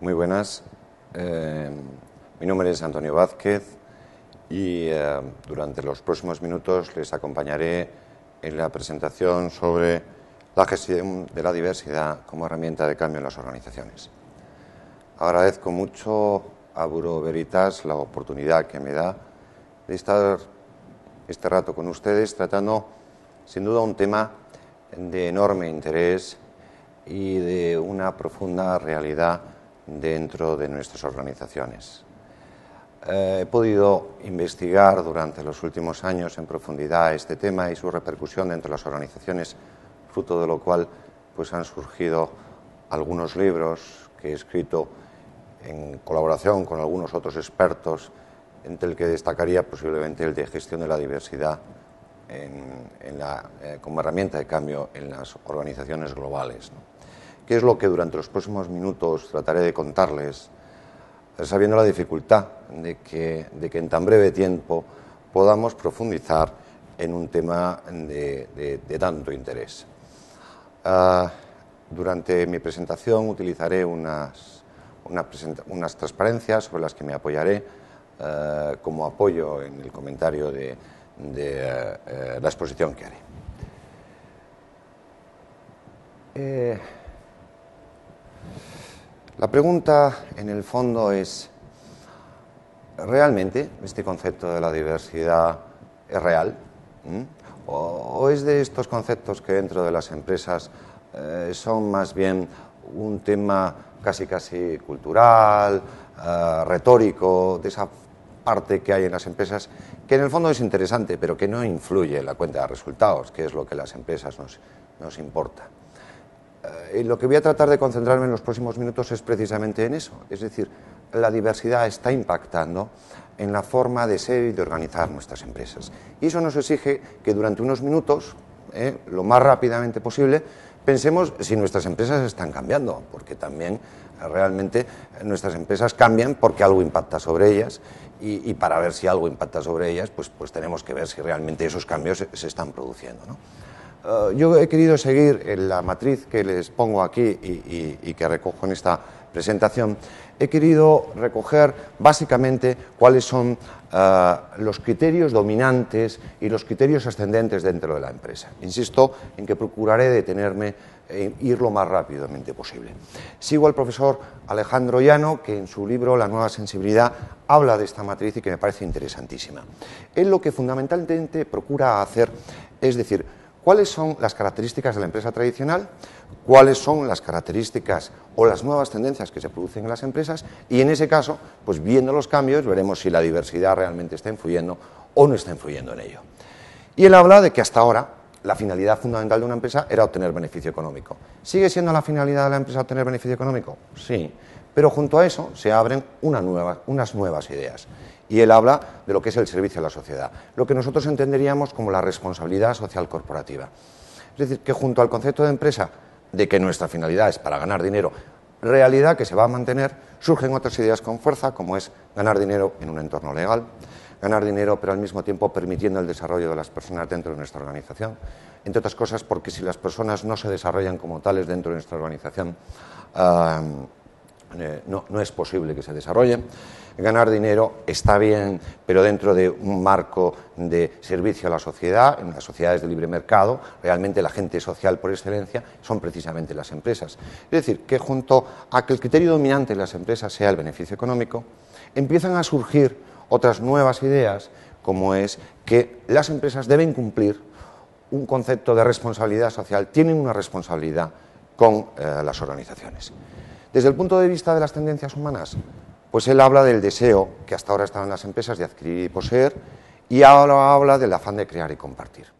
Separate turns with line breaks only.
Muy buenas. Eh, mi nombre es Antonio Vázquez y eh, durante los próximos minutos les acompañaré en la presentación sobre la gestión de la diversidad como herramienta de cambio en las organizaciones. Agradezco mucho a Buro Veritas la oportunidad que me da de estar este rato con ustedes tratando sin duda un tema de enorme interés y de una profunda realidad dentro de nuestras organizaciones. Eh, he podido investigar durante los últimos años en profundidad este tema y su repercusión dentro de las organizaciones, fruto de lo cual pues, han surgido algunos libros que he escrito en colaboración con algunos otros expertos, entre el que destacaría posiblemente el de gestión de la diversidad en, la, eh, como herramienta de cambio en las organizaciones globales que es lo que durante los próximos minutos trataré de contarles, sabiendo la dificultad de que, de que en tan breve tiempo podamos profundizar en un tema de, tanto interés. Ah, durante mi presentación utilizaré unas, unas, transparencias sobre las que me apoyaré ah, como apoyo en el comentario de, ah, eh, la exposición que haré. Eh, la pregunta en el fondo es, ¿realmente este concepto de la diversidad es real? ¿Mm? ¿O, es de estos conceptos que dentro de las empresas eh, son más bien un tema casi casi cultural, eh, retórico, de esa parte que hay en las empresas que en el fondo es interesante, pero que no influye en la cuenta de resultados, que es lo que las empresas nos, nos importa? Eh, lo que voy a tratar de concentrarme en los próximos minutos es precisamente en eso, es decir, la diversidad está impactando en la forma de ser y de organizar nuestras empresas. Y eso nos exige que durante unos minutos, eh, lo más rápidamente posible, pensemos si nuestras empresas están cambiando, porque también eh, realmente nuestras empresas cambian porque algo impacta sobre ellas y, para ver si algo impacta sobre ellas, pues, pues, tenemos que ver si realmente esos cambios se, están produciendo. ¿no? Eh, yo he querido seguir la matriz que les pongo aquí y, que recojo en esta presentación. He querido recoger básicamente cuáles son eh, los criterios dominantes y los criterios ascendentes dentro de la empresa. Insisto en que procuraré detenerme e ir lo más rápidamente posible. Sigo al profesor Alejandro Llano, que en su libro La nueva sensibilidad habla de esta matriz y que me parece interesantísima. Él lo que fundamentalmente procura hacer es decir, cuáles son las características de la empresa tradicional, cuáles son las características o las nuevas tendencias que se producen en las empresas y en ese caso, pues viendo los cambios, veremos si la diversidad realmente está influyendo o no está influyendo en ello. Y él habla de que hasta ahora la finalidad fundamental de una empresa era obtener beneficio económico. ¿Sigue siendo la finalidad de la empresa obtener beneficio económico? Sí, pero junto a eso se abren unas nuevas ideas. Y él habla de lo que es el servicio a la sociedad, lo que nosotros entenderíamos como la responsabilidad social corporativa. Es decir, que junto al concepto de empresa, de que nuestra finalidad es para ganar dinero, realidad que se va a mantener, surgen otras ideas con fuerza, como es ganar dinero en un entorno legal, ganar dinero pero al mismo tiempo permitiendo el desarrollo de las personas dentro de nuestra organización, entre otras cosas porque si las personas no se desarrollan como tales dentro de nuestra organización, ah, eh, no, es posible que se desarrolle. Ganar dinero está bien, pero dentro de un marco de servicio a la sociedad, en las sociedades de libre mercado, realmente la gente social por excelencia son precisamente las empresas. Es decir, que junto a que el criterio dominante de las empresas sea el beneficio económico, empiezan a surgir otras nuevas ideas, como es que las empresas deben cumplir un concepto de responsabilidad social, tienen una responsabilidad con eh, las organizaciones. Desde el punto de vista de las tendencias humanas, pues él habla del deseo que hasta ahora estaban las empresas de adquirir y poseer y ahora habla del afán de crear y compartir.